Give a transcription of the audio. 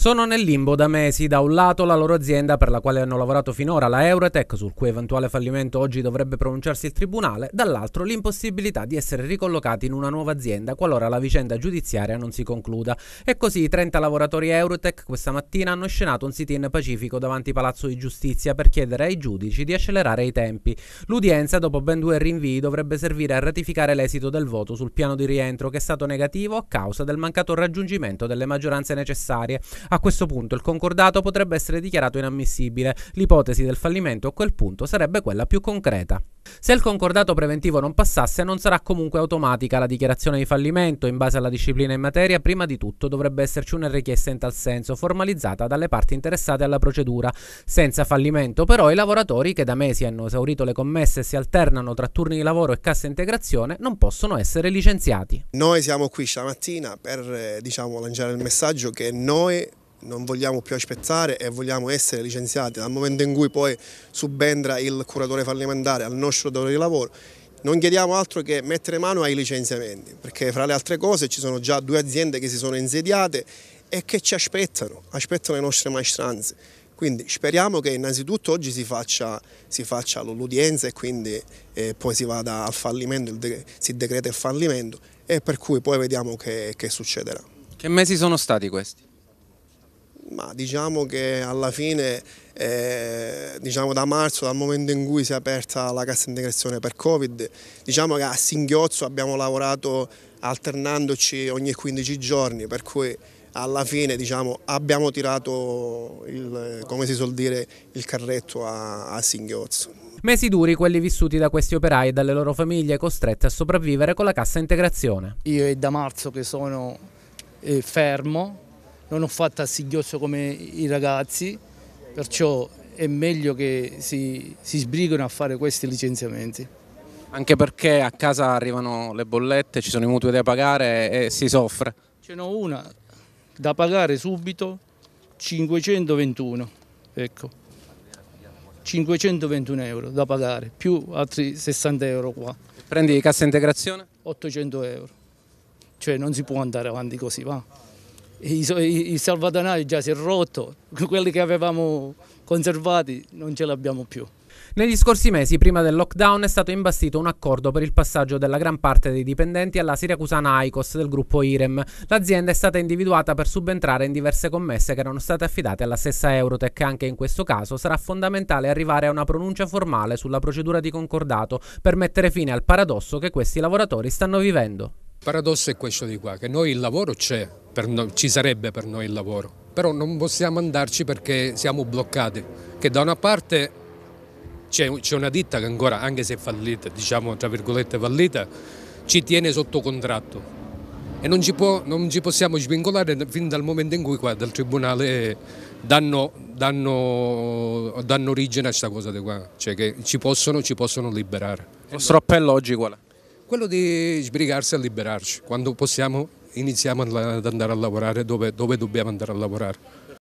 Sono nel limbo da mesi, da un lato la loro azienda per la quale hanno lavorato finora, la Eurotech, sul cui eventuale fallimento oggi dovrebbe pronunciarsi il Tribunale, dall'altro l'impossibilità di essere ricollocati in una nuova azienda qualora la vicenda giudiziaria non si concluda. E così i 30 lavoratori Eurotech questa mattina hanno scenato un sit-in pacifico davanti Palazzo di Giustizia per chiedere ai giudici di accelerare i tempi. L'udienza, dopo ben due rinvii, dovrebbe servire a ratificare l'esito del voto sul piano di rientro che è stato negativo a causa del mancato raggiungimento delle maggioranze necessarie. A questo punto il concordato potrebbe essere dichiarato inammissibile. L'ipotesi del fallimento a quel punto sarebbe quella più concreta. Se il concordato preventivo non passasse, non sarà comunque automatica la dichiarazione di fallimento. In base alla disciplina in materia, prima di tutto dovrebbe esserci una richiesta in tal senso, formalizzata dalle parti interessate alla procedura. Senza fallimento, però, i lavoratori che da mesi hanno esaurito le commesse e si alternano tra turni di lavoro e cassa integrazione non possono essere licenziati. Noi siamo qui stamattina per eh, diciamo, lanciare il messaggio che noi non vogliamo più aspettare e vogliamo essere licenziati dal momento in cui poi subendra il curatore fallimentare al nostro datore di lavoro. Non chiediamo altro che mettere mano ai licenziamenti, perché fra le altre cose ci sono già due aziende che si sono insediate e che ci aspettano, aspettano le nostre maestranze. Quindi speriamo che innanzitutto oggi si faccia, faccia l'udienza e quindi eh, poi si vada al fallimento, de si decreta il fallimento e per cui poi vediamo che, che succederà. Che mesi sono stati questi? ma diciamo che alla fine eh, diciamo da marzo, dal momento in cui si è aperta la cassa integrazione per Covid, diciamo che a singhiozzo abbiamo lavorato alternandoci ogni 15 giorni, per cui alla fine diciamo, abbiamo tirato il, come si suol dire, il carretto a, a singhiozzo. Mesi duri quelli vissuti da questi operai e dalle loro famiglie costrette a sopravvivere con la cassa integrazione. Io è da marzo che sono eh, fermo, non ho fatto a singhiozzo come i ragazzi, perciò è meglio che si, si sbrigano a fare questi licenziamenti. Anche perché a casa arrivano le bollette, ci sono i mutui da pagare e si soffre. Ce n'ho una da pagare subito, 521, ecco, 521 euro da pagare, più altri 60 euro qua. Prendi cassa integrazione? 800 euro, cioè non si può andare avanti così, va il salvadanaio già si è rotto, quelli che avevamo conservati non ce l'abbiamo più. Negli scorsi mesi, prima del lockdown, è stato imbastito un accordo per il passaggio della gran parte dei dipendenti alla siracusana Aicos del gruppo Irem. L'azienda è stata individuata per subentrare in diverse commesse che erano state affidate alla stessa Eurotech. Anche in questo caso sarà fondamentale arrivare a una pronuncia formale sulla procedura di concordato per mettere fine al paradosso che questi lavoratori stanno vivendo. Il paradosso è questo di qua, che noi il lavoro c'è, noi, ci sarebbe per noi il lavoro, però non possiamo andarci perché siamo bloccati, che da una parte c'è una ditta che ancora, anche se fallita, diciamo tra virgolette fallita, ci tiene sotto contratto e non ci, può, non ci possiamo svincolare fin dal momento in cui qua dal Tribunale danno, danno, danno origine a questa cosa di qua, cioè che ci possono, ci possono liberare. Il nostro appello oggi qual è? Quello di sbrigarsi a liberarci, quando possiamo iniziamo ad andare a lavorare dove, dove dobbiamo andare a lavorare.